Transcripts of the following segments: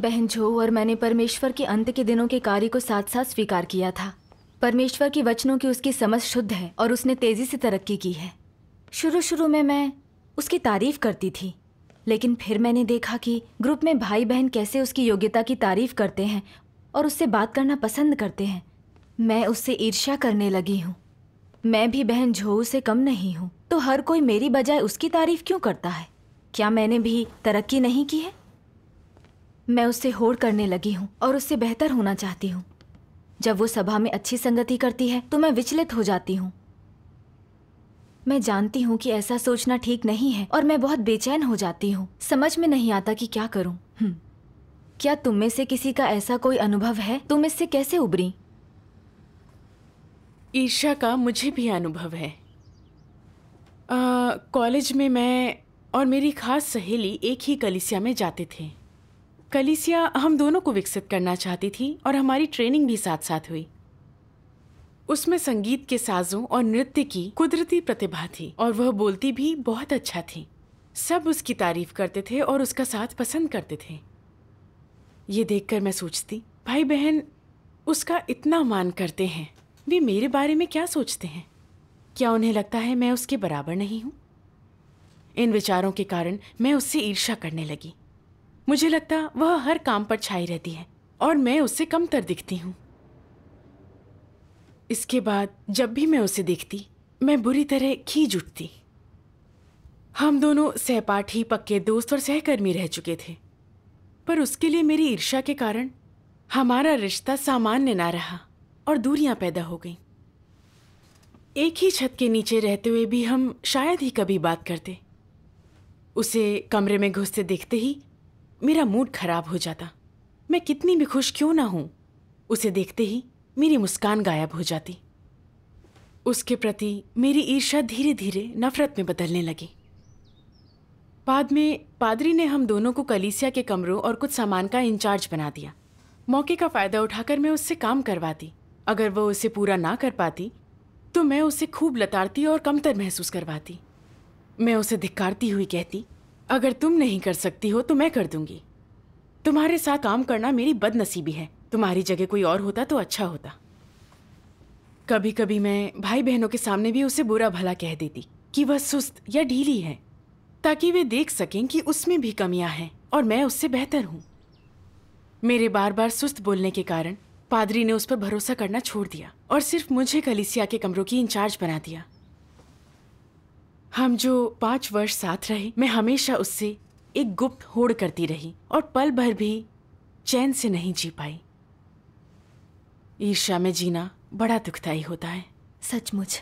बहन जो और मैंने परमेश्वर के अंत के दिनों के कार्य को साथ साथ स्वीकार किया था परमेश्वर के वचनों की उसकी समझ शुद्ध है और उसने तेजी से तरक्की की है शुरू शुरू में मैं उसकी तारीफ करती थी लेकिन फिर मैंने देखा कि ग्रुप में भाई बहन कैसे उसकी योग्यता की तारीफ करते हैं और उससे बात करना पसंद करते हैं मैं उससे ईर्ष्या करने लगी हूँ मैं भी बहन झोऊ से कम नहीं हूँ तो हर कोई मेरी बजाय उसकी तारीफ क्यों करता है क्या मैंने भी तरक्की नहीं की है मैं उससे होड़ करने लगी हूँ और उससे बेहतर होना चाहती हूँ जब वो सभा में अच्छी संगति करती है तो मैं विचलित हो जाती हूँ मैं जानती हूँ कि ऐसा सोचना ठीक नहीं है और मैं बहुत बेचैन हो जाती हूँ समझ में नहीं आता कि क्या करूँ हम्म। क्या तुम में से किसी का ऐसा कोई अनुभव है तुम इससे कैसे उबरी ईर्षा का मुझे भी अनुभव है कॉलेज में मैं और मेरी खास सहेली एक ही कलिसिया में जाते थे कलिसिया हम दोनों को विकसित करना चाहती थी और हमारी ट्रेनिंग भी साथ साथ हुई उसमें संगीत के साजों और नृत्य की कुदरती प्रतिभा थी और वह बोलती भी बहुत अच्छा थी सब उसकी तारीफ करते थे और उसका साथ पसंद करते थे ये देखकर मैं सोचती भाई बहन उसका इतना मान करते हैं वे मेरे बारे में क्या सोचते हैं क्या उन्हें लगता है मैं उसके बराबर नहीं हूँ इन विचारों के कारण मैं उससे ईर्ष्या करने लगी मुझे लगता वह हर काम पर छाई रहती है और मैं उससे कम तर दिखती हूँ इसके बाद जब भी मैं उसे देखती मैं बुरी तरह खींच उठती हम दोनों सहपाठी पक्के दोस्त और सहकर्मी रह चुके थे पर उसके लिए मेरी ईर्षा के कारण हमारा रिश्ता सामान्य ना रहा और दूरियां पैदा हो गईं एक ही छत के नीचे रहते हुए भी हम शायद ही कभी बात करते उसे कमरे में घुसते देखते ही मेरा मूड खराब हो जाता मैं कितनी भी खुश क्यों ना हूं उसे देखते ही मेरी मुस्कान गायब हो जाती उसके प्रति मेरी ईर्षा धीरे धीरे नफरत में बदलने लगी बाद में पादरी ने हम दोनों को कलीसिया के कमरों और कुछ सामान का इंचार्ज बना दिया मौके का फ़ायदा उठाकर मैं उससे काम करवाती अगर वह उसे पूरा ना कर पाती तो मैं उसे खूब लताड़ती और कमतर महसूस करवाती मैं उसे धिक्कारती हुई कहती अगर तुम नहीं कर सकती हो तो मैं कर दूंगी तुम्हारे साथ काम करना मेरी बदनसीबी है तुम्हारी जगह कोई और होता तो अच्छा होता कभी कभी मैं भाई बहनों के सामने भी उसे बुरा भला कह देती कि वह सुस्त या ढीली है ताकि वे देख सकें कि उसमें भी कमियां हैं और मैं उससे बेहतर हूं मेरे बार बार सुस्त बोलने के कारण पादरी ने उस पर भरोसा करना छोड़ दिया और सिर्फ मुझे कलिसिया के कमरों की इंचार्ज बना दिया हम जो पाँच वर्ष साथ रहे मैं हमेशा उससे एक गुप्त होड़ करती रही और पल भर भी चैन से नहीं जी पाई ईर्ष्या में जीना बड़ा दुखदायी होता है सचमुच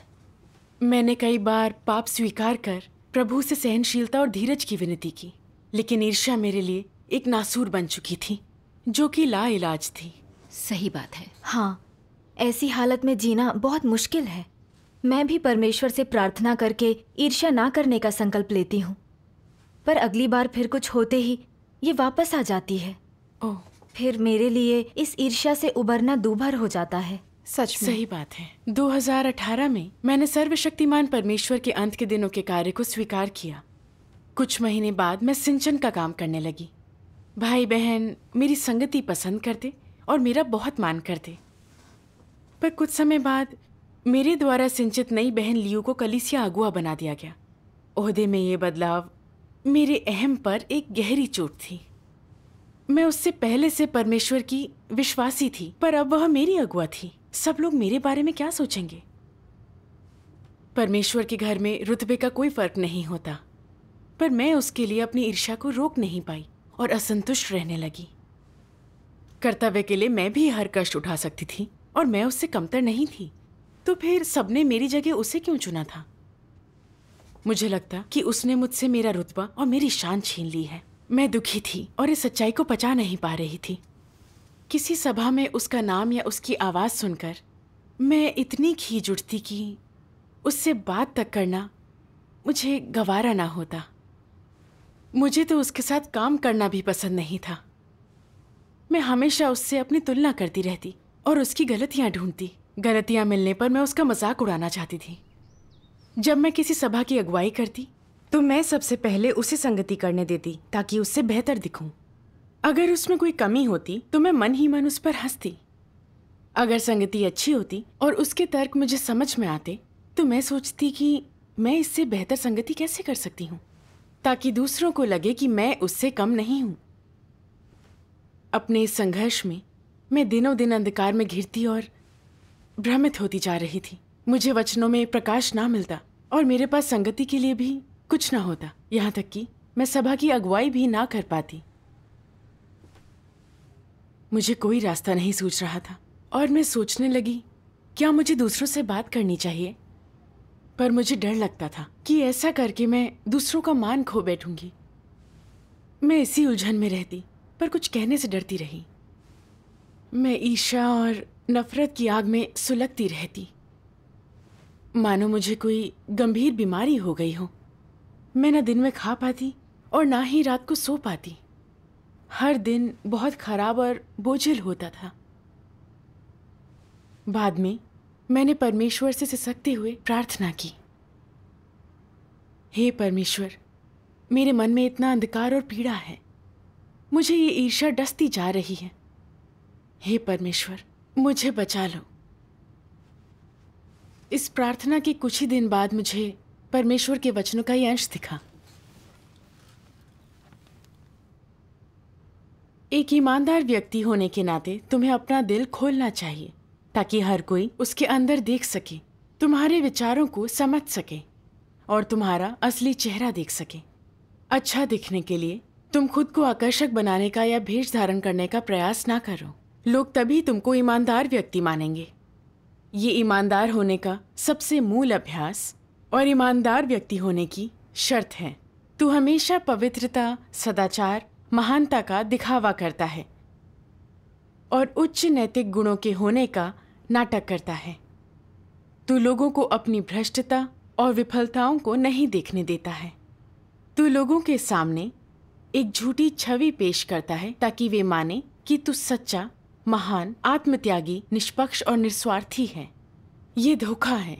मैंने कई बार पाप स्वीकार कर प्रभु से सहनशीलता और धीरज की विनती की लेकिन ईर्ष्या मेरे लिए एक नासूर बन चुकी थी जो कि लाइलाज थी सही बात है हाँ ऐसी हालत में जीना बहुत मुश्किल है मैं भी परमेश्वर से प्रार्थना करके ईर्ष्या ना करने का संकल्प लेती हूँ पर अगली बार फिर कुछ होते ही ये वापस आ जाती है ओ फिर मेरे लिए इस ईर्ष्या से उबरना दूभर हो जाता है सच में। सही बात है 2018 में मैंने सर्वशक्तिमान परमेश्वर के अंत के दिनों के कार्य को स्वीकार किया कुछ महीने बाद मैं सिंचन का काम करने लगी भाई बहन मेरी संगति पसंद करते और मेरा बहुत मान करते पर कुछ समय बाद मेरे द्वारा सिंचित नई बहन लियू को कलिसिया अगुआ बना दिया गया ओहदे में ये बदलाव मेरे अहम पर एक गहरी चोट थी मैं उससे पहले से परमेश्वर की विश्वासी थी पर अब वह मेरी अगुआ थी सब लोग मेरे बारे में क्या सोचेंगे परमेश्वर के घर में रुतबे का कोई फर्क नहीं होता पर मैं उसके लिए अपनी ईर्ष्या को रोक नहीं पाई और असंतुष्ट रहने लगी कर्तव्य के लिए मैं भी हर कष्ट उठा सकती थी और मैं उससे कमतर नहीं थी तो फिर सबने मेरी जगह उसे क्यों चुना था मुझे लगता कि उसने मुझसे मेरा रुतबा और मेरी शान छीन ली है मैं दुखी थी और इस सच्चाई को पचा नहीं पा रही थी किसी सभा में उसका नाम या उसकी आवाज़ सुनकर मैं इतनी खींच उठती कि उससे बात तक करना मुझे गवारा ना होता मुझे तो उसके साथ काम करना भी पसंद नहीं था मैं हमेशा उससे अपनी तुलना करती रहती और उसकी गलतियां ढूंढती गलतियां मिलने पर मैं उसका मजाक उड़ाना चाहती थी जब मैं किसी सभा की अगुवाई करती तो मैं सबसे पहले उसे संगति करने देती ताकि उससे बेहतर दिखूं। अगर उसमें कोई कमी होती तो मैं मन ही मन उस पर हंसती अगर संगति अच्छी होती और उसके तर्क मुझे समझ में आते तो मैं सोचती कि मैं इससे बेहतर संगति कैसे कर सकती हूँ ताकि दूसरों को लगे कि मैं उससे कम नहीं हूँ अपने इस संघर्ष में मैं दिनों दिन अंधकार में घिरती और भ्रमित होती जा रही थी मुझे वचनों में प्रकाश ना मिलता और मेरे पास संगति के लिए भी कुछ ना होता यहाँ तक कि मैं सभा की अगुवाई भी ना कर पाती मुझे कोई रास्ता नहीं सूझ रहा था और मैं सोचने लगी क्या मुझे दूसरों से बात करनी चाहिए पर मुझे डर लगता था कि ऐसा करके मैं दूसरों का मान खो बैठूंगी मैं इसी उलझन में रहती पर कुछ कहने से डरती रही मैं ईशा और नफरत की आग में सुलगती रहती मानो मुझे कोई गंभीर बीमारी हो गई हो मैं ना दिन में खा पाती और ना ही रात को सो पाती हर दिन बहुत खराब और बोझिल होता था बाद में मैंने परमेश्वर से सिसकते हुए प्रार्थना की हे परमेश्वर मेरे मन में इतना अंधकार और पीड़ा है मुझे ये ईर्षा डसती जा रही है हे परमेश्वर मुझे बचा लो इस प्रार्थना के कुछ ही दिन बाद मुझे परमेश्वर के वचनों का ही अंश दिखा एक ईमानदार व्यक्ति होने के नाते तुम्हें अपना दिल खोलना चाहिए ताकि हर कोई उसके अंदर देख सके तुम्हारे विचारों को समझ सके और तुम्हारा असली चेहरा देख सके अच्छा दिखने के लिए तुम खुद को आकर्षक बनाने का या भेष धारण करने का प्रयास ना करो लोग तभी तुमको ईमानदार व्यक्ति मानेंगे ये ईमानदार होने का सबसे मूल अभ्यास और ईमानदार व्यक्ति होने की शर्त है तू हमेशा पवित्रता सदाचार महानता का दिखावा करता है और उच्च नैतिक गुणों के होने का नाटक करता है तू लोगों को अपनी भ्रष्टता और विफलताओं को नहीं देखने देता है तू लोगों के सामने एक झूठी छवि पेश करता है ताकि वे माने कि तू सच्चा महान आत्मत्यागी निष्पक्ष और निस्वार्थी है ये धोखा है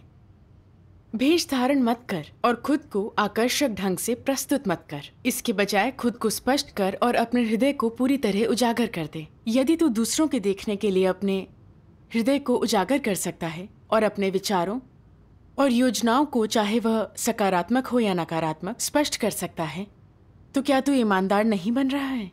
भेष धारण मत कर और खुद को आकर्षक ढंग से प्रस्तुत मत कर इसके बजाय खुद को स्पष्ट कर और अपने हृदय को पूरी तरह उजागर कर दे यदि तू दूसरों के देखने के लिए अपने हृदय को उजागर कर सकता है और अपने विचारों और योजनाओं को चाहे वह सकारात्मक हो या नकारात्मक स्पष्ट कर सकता है तो क्या तू ईमानदार नहीं बन रहा है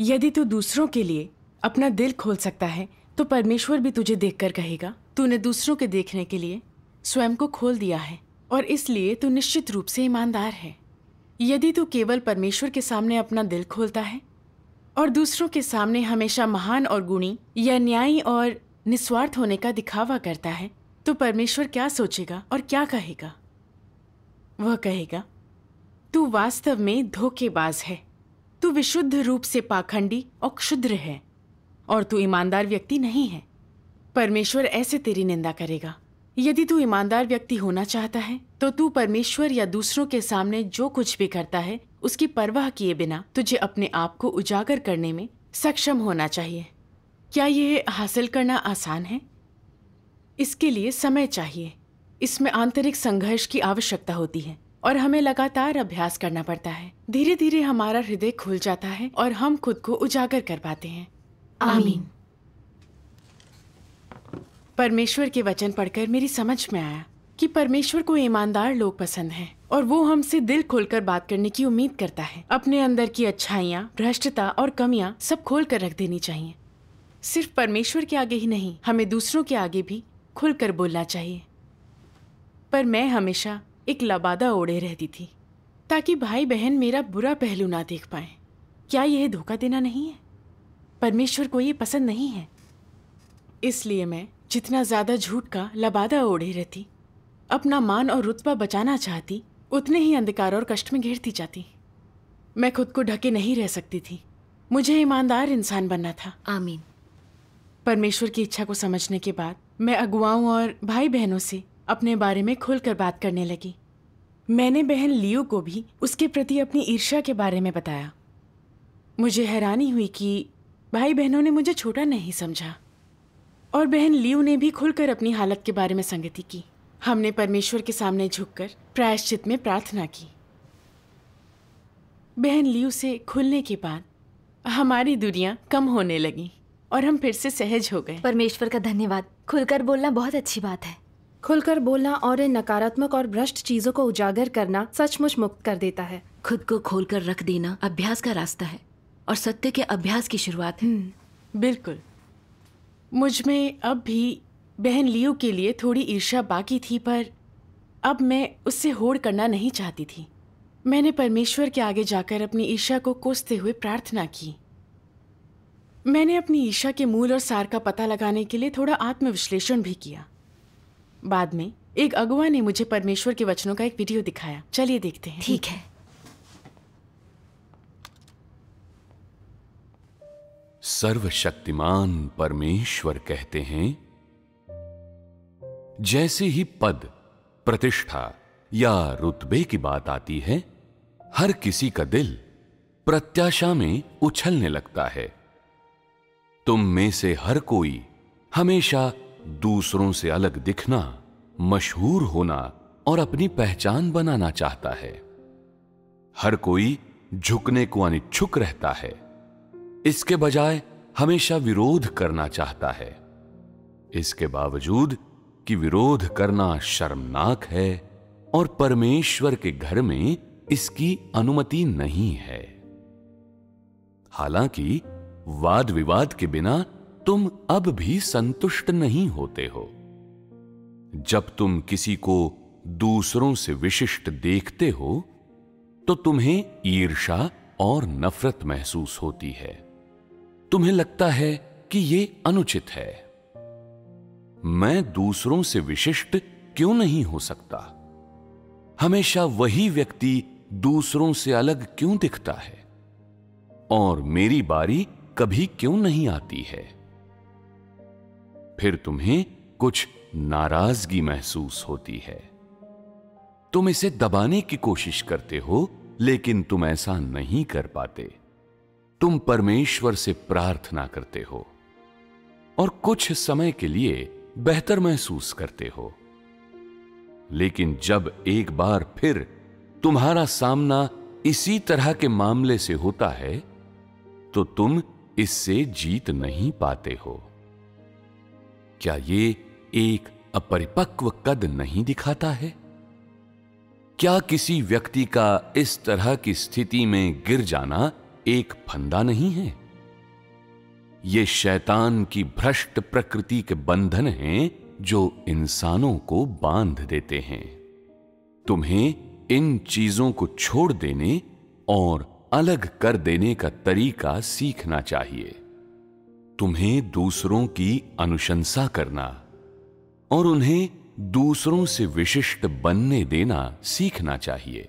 यदि तू दूसरों के लिए अपना दिल खोल सकता है तो परमेश्वर भी तुझे देखकर कहेगा तूने दूसरों के देखने के लिए स्वयं को खोल दिया है और इसलिए तू निश्चित रूप से ईमानदार है यदि तू केवल परमेश्वर के सामने अपना दिल खोलता है और दूसरों के सामने हमेशा महान और गुणी या न्यायी और निस्वार्थ होने का दिखावा करता है तो परमेश्वर क्या सोचेगा और क्या कहेगा वह कहेगा तू वास्तव में धोखेबाज है तू विशुद्ध रूप से पाखंडी और क्षुद्र है और तू ईमानदार व्यक्ति नहीं है परमेश्वर ऐसे तेरी निंदा करेगा यदि तू ईमानदार व्यक्ति होना चाहता है तो तू परमेश्वर या दूसरों के सामने जो कुछ भी करता है उसकी परवाह किए बिना तुझे अपने आप को उजागर करने में सक्षम होना चाहिए क्या यह हासिल करना आसान है इसके लिए समय चाहिए इसमें आंतरिक संघर्ष की आवश्यकता होती है और हमें लगातार अभ्यास करना पड़ता है धीरे धीरे हमारा हृदय खुल जाता है और हम खुद को उजागर कर पाते हैं आमीन परमेश्वर के वचन पढ़कर मेरी समझ में आया कि परमेश्वर को ईमानदार लोग पसंद हैं और वो हमसे दिल खोलकर बात करने की उम्मीद करता है अपने अंदर की अच्छाइयाँ भ्रष्टता और कमियाँ सब खोल कर रख देनी चाहिए सिर्फ परमेश्वर के आगे ही नहीं हमें दूसरों के आगे भी खुलकर बोलना चाहिए पर मैं हमेशा एक लबादा ओढ़े रहती थी ताकि भाई बहन मेरा बुरा पहलू ना देख पाए क्या यह धोखा देना नहीं है परमेश्वर को ये पसंद नहीं है इसलिए मैं जितना ज़्यादा झूठ का लबादा ओढ़े रहती अपना मान और रुतबा बचाना चाहती उतने ही अंधकार और कष्ट में घेरती जाती मैं खुद को ढके नहीं रह सकती थी मुझे ईमानदार इंसान बनना था आमीन परमेश्वर की इच्छा को समझने के बाद मैं अगुआओं और भाई बहनों से अपने बारे में खुलकर बात करने लगी मैंने बहन लियो को भी उसके प्रति अपनी ईर्ष्या के बारे में बताया मुझे हैरानी हुई कि भाई बहनों ने मुझे छोटा नहीं समझा और बहन लियो ने भी खुलकर अपनी हालत के बारे में संगति की हमने परमेश्वर के सामने झुककर प्रायश्चित में प्रार्थना की बहन लियू से खुलने के बाद हमारी दूरियां कम होने लगी और हम फिर से सहज हो गए परमेश्वर का धन्यवाद खुलकर बोलना बहुत अच्छी बात है खुलकर बोलना और इन नकारात्मक और भ्रष्ट चीजों को उजागर करना सचमुच मुक्त कर देता है खुद को खोलकर रख देना अभ्यास का रास्ता है और सत्य के अभ्यास की शुरुआत है हम्म, बिल्कुल मुझ में अब भी बहन लियो के लिए थोड़ी ईर्ष्या बाकी थी पर अब मैं उससे होड़ करना नहीं चाहती थी मैंने परमेश्वर के आगे जाकर अपनी ईर्ष्या को कोसते हुए प्रार्थना की मैंने अपनी ईर्ष्या के मूल और सार का पता लगाने के लिए थोड़ा आत्मविश्लेषण भी किया बाद में एक अगुआ ने मुझे परमेश्वर के वचनों का एक वीडियो दिखाया चलिए देखते हैं ठीक है सर्वशक्तिमान परमेश्वर कहते हैं जैसे ही पद प्रतिष्ठा या रुतबे की बात आती है हर किसी का दिल प्रत्याशा में उछलने लगता है तुम में से हर कोई हमेशा दूसरों से अलग दिखना मशहूर होना और अपनी पहचान बनाना चाहता है हर कोई झुकने को अनिच्छुक रहता है इसके बजाय हमेशा विरोध करना चाहता है इसके बावजूद कि विरोध करना शर्मनाक है और परमेश्वर के घर में इसकी अनुमति नहीं है हालांकि वाद विवाद के बिना तुम अब भी संतुष्ट नहीं होते हो जब तुम किसी को दूसरों से विशिष्ट देखते हो तो तुम्हें ईर्षा और नफरत महसूस होती है तुम्हें लगता है कि यह अनुचित है मैं दूसरों से विशिष्ट क्यों नहीं हो सकता हमेशा वही व्यक्ति दूसरों से अलग क्यों दिखता है और मेरी बारी कभी क्यों नहीं आती है फिर तुम्हें कुछ नाराजगी महसूस होती है तुम इसे दबाने की कोशिश करते हो लेकिन तुम ऐसा नहीं कर पाते तुम परमेश्वर से प्रार्थना करते हो और कुछ समय के लिए बेहतर महसूस करते हो लेकिन जब एक बार फिर तुम्हारा सामना इसी तरह के मामले से होता है तो तुम इससे जीत नहीं पाते हो क्या यह एक अपरिपक्व कद नहीं दिखाता है क्या किसी व्यक्ति का इस तरह की स्थिति में गिर जाना एक फंदा नहीं है ये शैतान की भ्रष्ट प्रकृति के बंधन हैं जो इंसानों को बांध देते हैं तुम्हें इन चीजों को छोड़ देने और अलग कर देने का तरीका सीखना चाहिए तुम्हें दूसरों की अनुशंसा करना और उन्हें दूसरों से विशिष्ट बनने देना सीखना चाहिए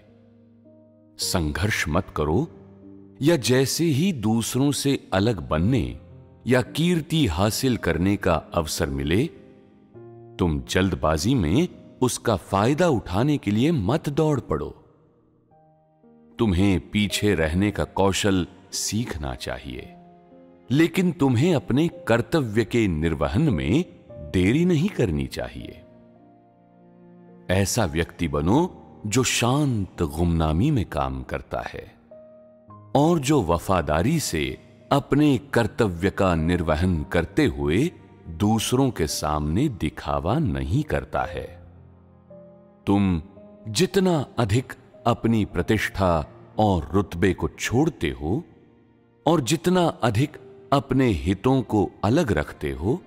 संघर्ष मत करो या जैसे ही दूसरों से अलग बनने या कीर्ति हासिल करने का अवसर मिले तुम जल्दबाजी में उसका फायदा उठाने के लिए मत दौड़ पड़ो तुम्हें पीछे रहने का कौशल सीखना चाहिए लेकिन तुम्हें अपने कर्तव्य के निर्वहन में देरी नहीं करनी चाहिए ऐसा व्यक्ति बनो जो शांत गुमनामी में काम करता है और जो वफादारी से अपने कर्तव्य का निर्वहन करते हुए दूसरों के सामने दिखावा नहीं करता है तुम जितना अधिक अपनी प्रतिष्ठा और रुतबे को छोड़ते हो और जितना अधिक अपने हितों को अलग रखते हो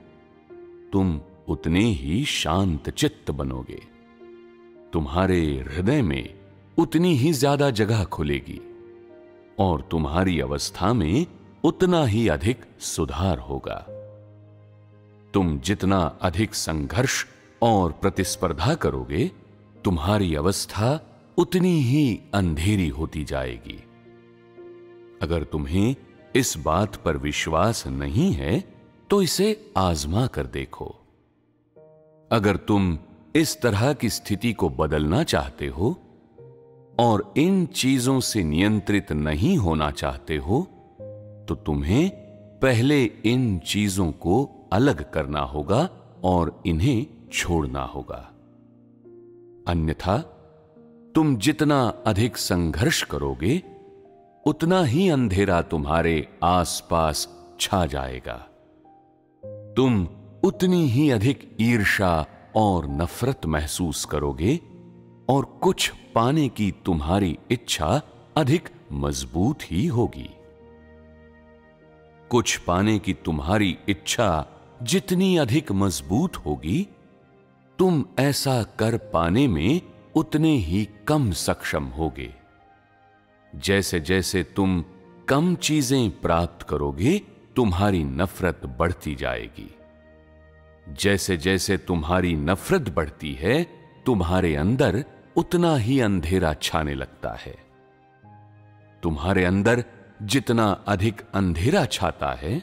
तुम उतने ही शांत चित्त बनोगे तुम्हारे हृदय में उतनी ही ज्यादा जगह खुलेगी और तुम्हारी अवस्था में उतना ही अधिक सुधार होगा तुम जितना अधिक संघर्ष और प्रतिस्पर्धा करोगे तुम्हारी अवस्था उतनी ही अंधेरी होती जाएगी अगर तुम्हें इस बात पर विश्वास नहीं है तो इसे आजमा कर देखो अगर तुम इस तरह की स्थिति को बदलना चाहते हो और इन चीजों से नियंत्रित नहीं होना चाहते हो तो तुम्हें पहले इन चीजों को अलग करना होगा और इन्हें छोड़ना होगा अन्यथा तुम जितना अधिक संघर्ष करोगे उतना ही अंधेरा तुम्हारे आसपास छा जाएगा तुम उतनी ही अधिक ईर्षा और नफरत महसूस करोगे और कुछ पाने की तुम्हारी इच्छा अधिक मजबूत ही होगी कुछ पाने की तुम्हारी इच्छा जितनी अधिक मजबूत होगी तुम ऐसा कर पाने में उतने ही कम सक्षम होगे जैसे जैसे तुम कम चीजें प्राप्त करोगे तुम्हारी नफरत बढ़ती जाएगी जैसे जैसे तुम्हारी नफरत बढ़ती है तुम्हारे अंदर उतना ही अंधेरा छाने लगता है तुम्हारे अंदर जितना अधिक अंधेरा छाता है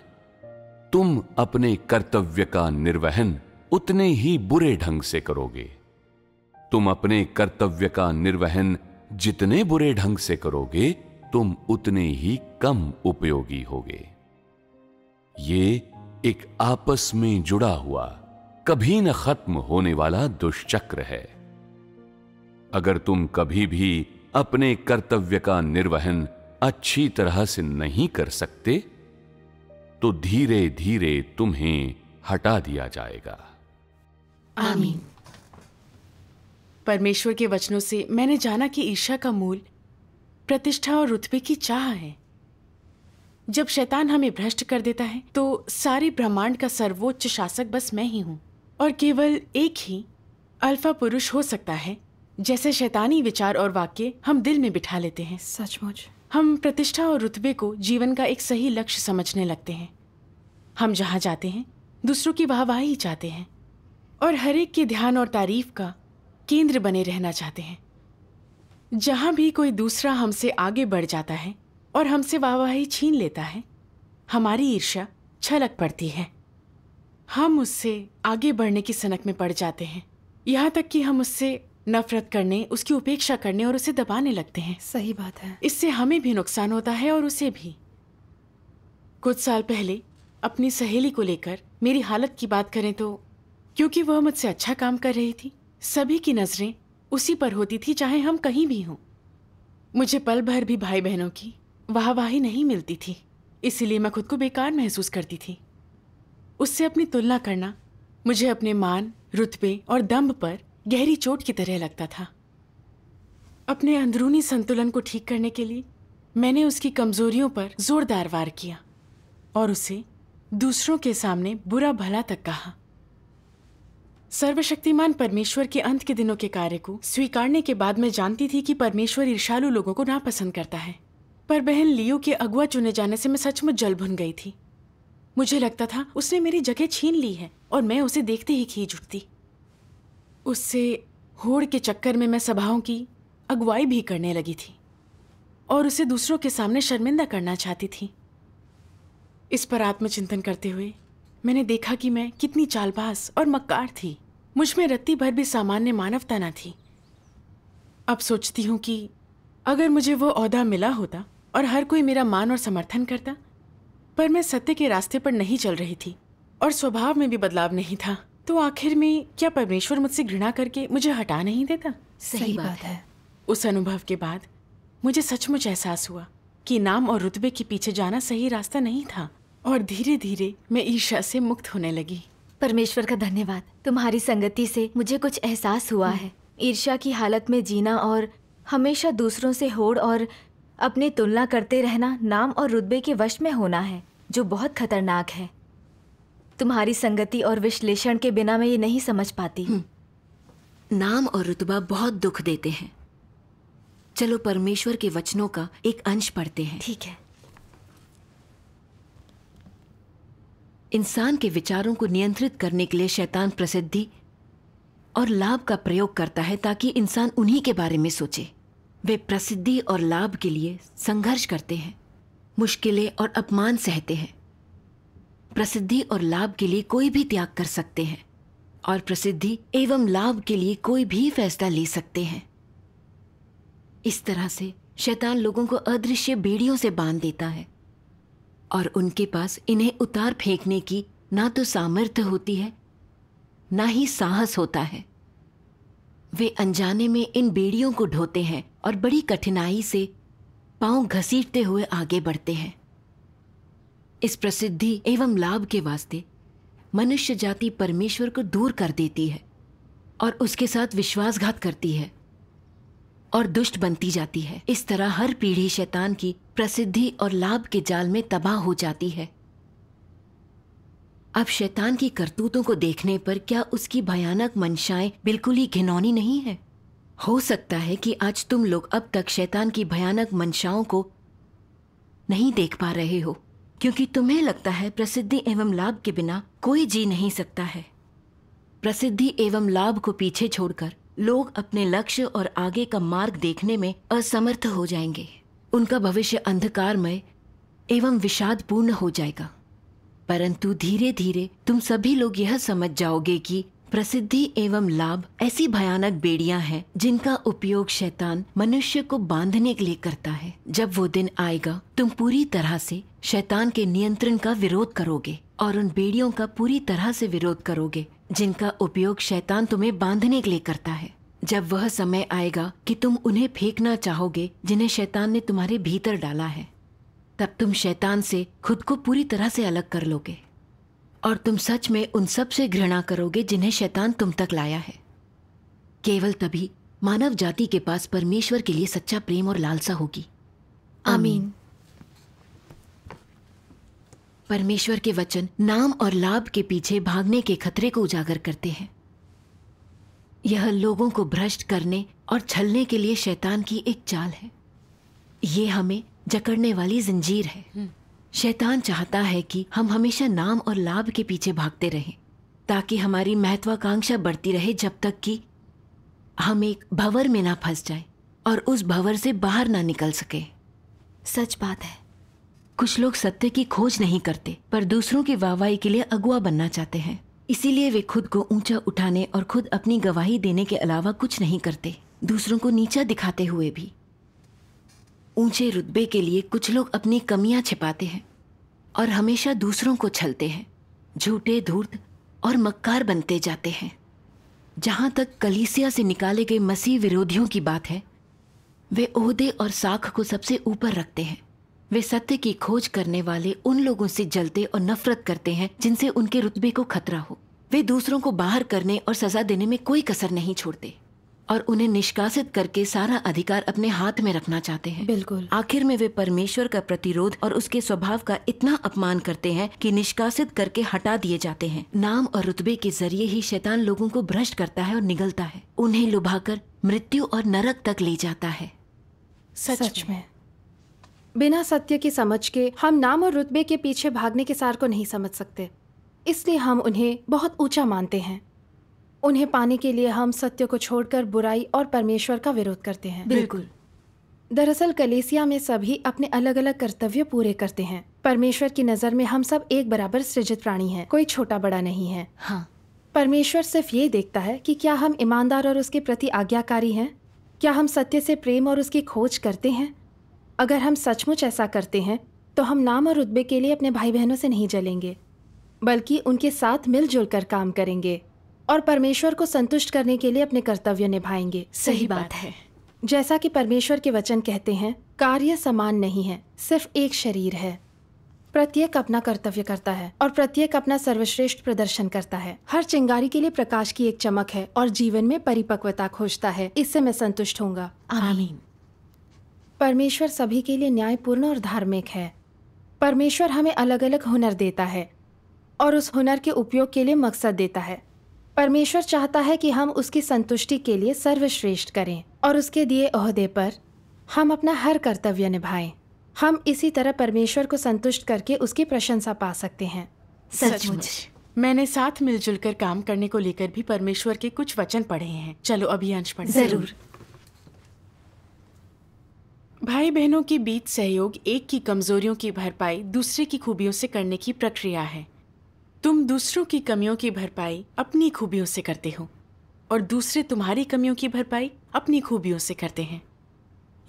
तुम अपने कर्तव्य का निर्वहन उतने ही बुरे ढंग से करोगे तुम अपने कर्तव्य का निर्वहन जितने बुरे ढंग से करोगे तुम उतने ही कम उपयोगी होगे ये एक आपस में जुड़ा हुआ कभी न खत्म होने वाला दुष्चक्र है अगर तुम कभी भी अपने कर्तव्य का निर्वहन अच्छी तरह से नहीं कर सकते तो धीरे धीरे तुम्हें हटा दिया जाएगा आमीन परमेश्वर के वचनों से मैंने जाना कि ईर्षा का मूल प्रतिष्ठा और रुतबे की चाह है जब शैतान हमें भ्रष्ट कर देता है तो सारे ब्रह्मांड का सर्वोच्च शासक बस मैं ही हूँ और केवल एक ही अल्फा पुरुष हो सकता है जैसे शैतानी विचार और वाक्य हम दिल में बिठा लेते हैं सचमुच हम प्रतिष्ठा और रुतबे को जीवन का एक सही लक्ष्य समझने लगते हैं हम जहाँ जाते हैं दूसरों की वाहवाही चाहते हैं और हर एक के ध्यान और तारीफ का केंद्र बने रहना चाहते हैं जहाँ भी कोई दूसरा हमसे आगे बढ़ जाता है और हमसे वाहवाही छीन लेता है हमारी ईर्ष्या छलक पड़ती है हम उससे आगे बढ़ने की सनक में पड़ जाते हैं यहाँ तक कि हम उससे नफरत करने उसकी उपेक्षा करने और उसे दबाने लगते हैं सही बात है इससे हमें भी नुकसान होता है और उसे भी कुछ साल पहले अपनी सहेली को लेकर मेरी हालत की बात करें तो क्योंकि वह मुझसे अच्छा काम कर रही थी सभी की नज़रें उसी पर होती थी चाहे हम कहीं भी हों मुझे पल भर भी भाई बहनों की वाहवाही नहीं मिलती थी इसीलिए मैं खुद को बेकार महसूस करती थी उससे अपनी तुलना करना मुझे अपने मान रुतबे और दम्भ पर गहरी चोट की तरह लगता था अपने अंदरूनी संतुलन को ठीक करने के लिए मैंने उसकी कमजोरियों पर जोरदार वार किया और उसे दूसरों के सामने बुरा भला तक कहा सर्वशक्तिमान परमेश्वर के अंत के दिनों के कार्य को स्वीकारने के बाद मैं जानती थी कि परमेश्वर ईर्षालु लोगों को नापसंद करता है पर बहन लियो के अगुआ चुने जाने से मैं सचमुच जल भुन गई थी मुझे लगता था उसने मेरी जगह छीन ली है और मैं उसे देखते ही खींच उठती उससे होड़ के चक्कर में मैं सभाओं की अगुवाई भी करने लगी थी और उसे दूसरों के सामने शर्मिंदा करना चाहती थी इस पर आत्मचिंतन करते हुए मैंने देखा कि मैं कितनी चालबाज और मक्कार थी मुझ में रत्ती भर भी सामान्य मानवता ना थी अब सोचती हूँ कि अगर मुझे वो अहदा मिला होता और हर कोई मेरा मान और समर्थन करता पर मैं सत्य के रास्ते पर नहीं चल रही थी और स्वभाव में भी बदलाव नहीं था तो आखिर में क्या परमेश्वर मुझसे घृणा करके मुझे हटा नहीं देता सही बात है उस अनुभव के बाद मुझे सचमुच एहसास हुआ कि नाम और रुतबे के पीछे जाना सही रास्ता नहीं था और धीरे धीरे मैं ईर्षा से मुक्त होने लगी परमेश्वर का धन्यवाद तुम्हारी संगति से मुझे कुछ एहसास हुआ है ईर्षा की हालत में जीना और हमेशा दूसरों से होड़ और अपनी तुलना करते रहना नाम और रुतबे के वश में होना है जो बहुत खतरनाक है तुम्हारी संगति और विश्लेषण के बिना मैं ये नहीं समझ पाती हम्म। नाम और रुतबा बहुत दुख देते हैं चलो परमेश्वर के वचनों का एक अंश पढ़ते हैं ठीक है इंसान के विचारों को नियंत्रित करने के लिए शैतान प्रसिद्धि और लाभ का प्रयोग करता है ताकि इंसान उन्हीं के बारे में सोचे वे प्रसिद्धि और लाभ के लिए संघर्ष करते हैं मुश्किलें और अपमान सहते हैं प्रसिद्धि और लाभ के लिए कोई भी त्याग कर सकते हैं और प्रसिद्धि एवं लाभ के लिए कोई भी फैसला ले सकते हैं इस तरह से शैतान लोगों को अदृश्य बेड़ियों से बांध देता है और उनके पास इन्हें उतार फेंकने की ना तो सामर्थ्य होती है ना ही साहस होता है वे अनजाने में इन बेड़ियों को ढोते हैं और बड़ी कठिनाई से पांव घसीटते हुए आगे बढ़ते हैं इस प्रसिद्धि एवं लाभ के वास्ते मनुष्य जाति परमेश्वर को दूर कर देती है और उसके साथ विश्वासघात करती है और दुष्ट बनती जाती है इस तरह हर पीढ़ी शैतान की प्रसिद्धि और लाभ के जाल में तबाह हो जाती है अब शैतान की करतूतों को देखने पर क्या उसकी भयानक मंशाएं बिल्कुल ही घिनौनी नहीं है हो सकता है कि आज तुम लोग अब तक शैतान की भयानक मंशाओं को नहीं देख पा रहे हो क्योंकि तुम्हें लगता है प्रसिद्धि एवं लाभ के बिना कोई जी नहीं सकता है प्रसिद्धि एवं लाभ को पीछे छोड़कर लोग अपने लक्ष्य और आगे का मार्ग देखने में असमर्थ हो जाएंगे उनका भविष्य अंधकारमय एवं विषादपूर्ण हो जाएगा परंतु धीरे धीरे तुम सभी लोग यह समझ जाओगे कि प्रसिद्धि एवं लाभ ऐसी भयानक बेड़ियां हैं जिनका उपयोग शैतान मनुष्य को बांधने के लिए करता है जब वो दिन आएगा तुम पूरी तरह से शैतान के नियंत्रण का विरोध करोगे और उन बेड़ियों का पूरी तरह से विरोध करोगे जिनका उपयोग शैतान तुम्हें बांधने के लिए करता है जब वह समय आएगा कि तुम उन्हें फेंकना चाहोगे जिन्हें शैतान ने तुम्हारे भीतर डाला है तब तुम शैतान से खुद को पूरी तरह से अलग कर लोगे और तुम सच में उन सब से घृणा करोगे जिन्हें शैतान तुम तक लाया है केवल तभी मानव जाति के पास परमेश्वर के लिए सच्चा प्रेम और लालसा होगी आमीन परमेश्वर के वचन नाम और लाभ के पीछे भागने के खतरे को उजागर करते हैं यह लोगों को भ्रष्ट करने और छलने के लिए शैतान की एक चाल है ये हमें जकड़ने वाली जंजीर है शैतान चाहता है कि हम हमेशा नाम और लाभ के पीछे भागते रहें ताकि हमारी महत्वाकांक्षा बढ़ती रहे जब तक कि हम एक भंवर में ना फंस जाए और उस भंवर से बाहर ना निकल सके सच बात है कुछ लोग सत्य की खोज नहीं करते पर दूसरों की वाहवाही के लिए अगुआ बनना चाहते हैं इसीलिए वे खुद को ऊंचा उठाने और खुद अपनी गवाही देने के अलावा कुछ नहीं करते दूसरों को नीचा दिखाते हुए भी ऊंचे रुतबे के लिए कुछ लोग अपनी कमियां छिपाते हैं और हमेशा दूसरों को छलते हैं झूठे धूर्त और मक्कार बनते जाते हैं जहां तक कलीसिया से निकाले गए मसीह विरोधियों की बात है वे ओहदे और साख को सबसे ऊपर रखते हैं वे सत्य की खोज करने वाले उन लोगों से जलते और नफरत करते हैं जिनसे उनके रुतबे को खतरा हो वे दूसरों को बाहर करने और सजा देने में कोई कसर नहीं छोड़ते और उन्हें निष्कासित करके सारा अधिकार अपने हाथ में रखना चाहते हैं बिल्कुल आखिर में वे परमेश्वर का प्रतिरोध और उसके स्वभाव का इतना अपमान करते हैं कि निष्कासित करके हटा दिए जाते हैं नाम और रुतबे के जरिए ही शैतान लोगों को भ्रष्ट करता है और निगलता है उन्हें लुभाकर मृत्यु और नरक तक ले जाता है सच, सच में बिना सत्य की समझ के हम नाम और रुतबे के पीछे भागने के सार को नहीं समझ सकते इसलिए हम उन्हें बहुत ऊंचा मानते हैं उन्हें पाने के लिए हम सत्य को छोड़कर बुराई और परमेश्वर का विरोध करते हैं बिल्कुल दरअसल कलेसिया में सभी अपने अलग अलग कर्तव्य पूरे करते हैं परमेश्वर की नज़र में हम सब एक बराबर सृजित प्राणी हैं कोई छोटा बड़ा नहीं है हाँ परमेश्वर सिर्फ ये देखता है कि क्या हम ईमानदार और उसके प्रति आज्ञाकारी हैं क्या हम सत्य से प्रेम और उसकी खोज करते हैं अगर हम सचमुच ऐसा करते हैं तो हम नाम और रुतबे के लिए अपने भाई बहनों से नहीं जलेंगे बल्कि उनके साथ मिलजुल कर काम करेंगे और परमेश्वर को संतुष्ट करने के लिए अपने कर्तव्य निभाएंगे सही बात है जैसा कि परमेश्वर के वचन कहते हैं कार्य समान नहीं है सिर्फ एक शरीर है प्रत्येक अपना कर्तव्य करता है और प्रत्येक अपना सर्वश्रेष्ठ प्रदर्शन करता है हर चिंगारी के लिए प्रकाश की एक चमक है और जीवन में परिपक्वता खोजता है इससे मैं संतुष्ट होऊंगा आमीन परमेश्वर सभी के लिए न्यायपूर्ण और धार्मिक है परमेश्वर हमें अलग अलग हुनर देता है और उस हुनर के उपयोग के लिए मकसद देता है परमेश्वर चाहता है कि हम उसकी संतुष्टि के लिए सर्वश्रेष्ठ करें और उसके दिए अहदे पर हम अपना हर कर्तव्य निभाएं हम इसी तरह परमेश्वर को संतुष्ट करके उसकी प्रशंसा पा सकते हैं सचमुच मैंने साथ मिलजुल कर काम करने को लेकर भी परमेश्वर के कुछ वचन पढ़े हैं चलो अभी अंश पढ़ जरूर भाई बहनों के बीच सहयोग एक की कमजोरियों की भरपाई दूसरे की खूबियों से करने की प्रक्रिया है तुम दूसरों की कमियों की भरपाई अपनी खूबियों से करते हो और दूसरे तुम्हारी कमियों की भरपाई अपनी खूबियों से करते हैं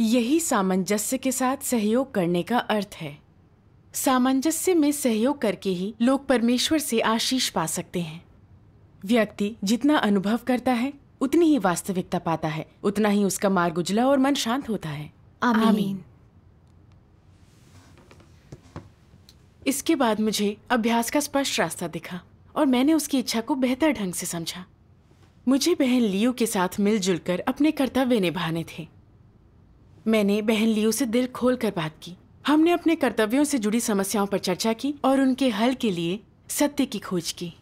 यही सामंजस्य के साथ सहयोग करने का अर्थ है सामंजस्य में सहयोग करके ही लोग परमेश्वर से आशीष पा सकते हैं व्यक्ति जितना अनुभव करता है उतनी ही वास्तविकता पाता है उतना ही उसका मार्ग उजला और मन शांत होता है आमीन, आमीन। इसके बाद मुझे अभ्यास का स्पष्ट रास्ता दिखा और मैंने उसकी इच्छा को बेहतर ढंग से समझा मुझे बहन लियो के साथ मिलजुल कर अपने कर्तव्य निभाने थे मैंने बहन लियो से दिल खोल कर बात की हमने अपने कर्तव्यों से जुड़ी समस्याओं पर चर्चा की और उनके हल के लिए सत्य की खोज की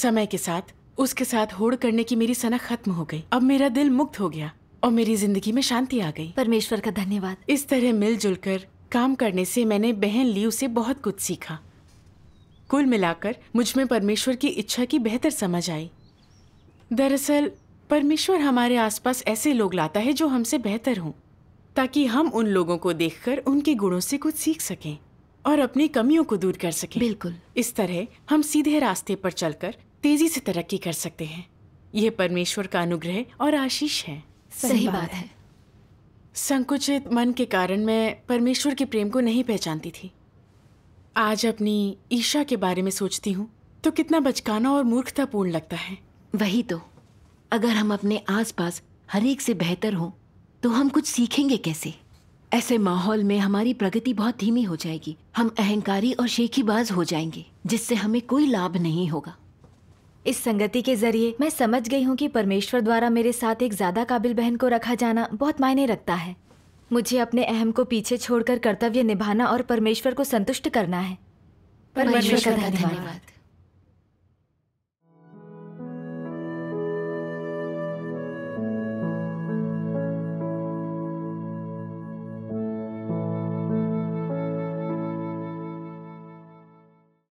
समय के साथ उसके साथ होड़ करने की मेरी सनक खत्म हो गई अब मेरा दिल मुक्त हो गया और मेरी जिंदगी में शांति आ गई परमेश्वर का धन्यवाद इस तरह मिलजुल कर काम करने से मैंने बहन लियू से बहुत कुछ सीखा कुल मिलाकर मुझ में परमेश्वर की इच्छा की बेहतर समझ आई दरअसल परमेश्वर हमारे आसपास ऐसे लोग लाता है जो हमसे बेहतर हों ताकि हम उन लोगों को देखकर उनके गुणों से कुछ सीख सकें और अपनी कमियों को दूर कर सकें बिल्कुल इस तरह हम सीधे रास्ते पर चलकर तेजी से तरक्की कर सकते हैं यह परमेश्वर का अनुग्रह और आशीष है सही, सही बात है संकुचित मन के कारण मैं परमेश्वर के प्रेम को नहीं पहचानती थी आज अपनी ईशा के बारे में सोचती हूँ तो कितना बचकाना और मूर्खतापूर्ण लगता है वही तो अगर हम अपने आसपास हरेक से बेहतर हों तो हम कुछ सीखेंगे कैसे ऐसे माहौल में हमारी प्रगति बहुत धीमी हो जाएगी हम अहंकारी और शेखीबाज हो जाएंगे जिससे हमें कोई लाभ नहीं होगा इस संगति के जरिए मैं समझ गई हूँ कि परमेश्वर द्वारा मेरे साथ एक ज्यादा काबिल बहन को रखा जाना बहुत मायने रखता है मुझे अपने अहम को पीछे छोड़कर कर्तव्य निभाना और परमेश्वर को संतुष्ट करना है परमेश्वर का धन्यवाद